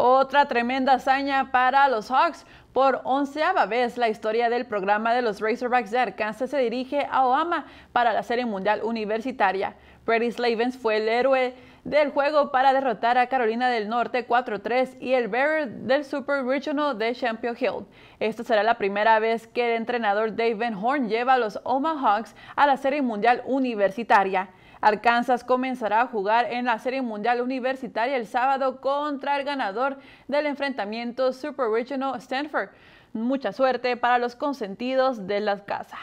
Otra tremenda hazaña para los Hawks. Por onceava vez, la historia del programa de los Razorbacks de Arkansas se dirige a Omaha para la Serie Mundial Universitaria. Brady Slavens fue el héroe del juego para derrotar a Carolina del Norte 4-3 y el bearer del Super Regional de Champion Hill. Esta será la primera vez que el entrenador Dave Van Horn lleva a los Omaha Hawks a la Serie Mundial Universitaria. Arkansas comenzará a jugar en la Serie Mundial Universitaria el sábado contra el ganador del enfrentamiento Super Regional Stanford. Mucha suerte para los consentidos de la casa.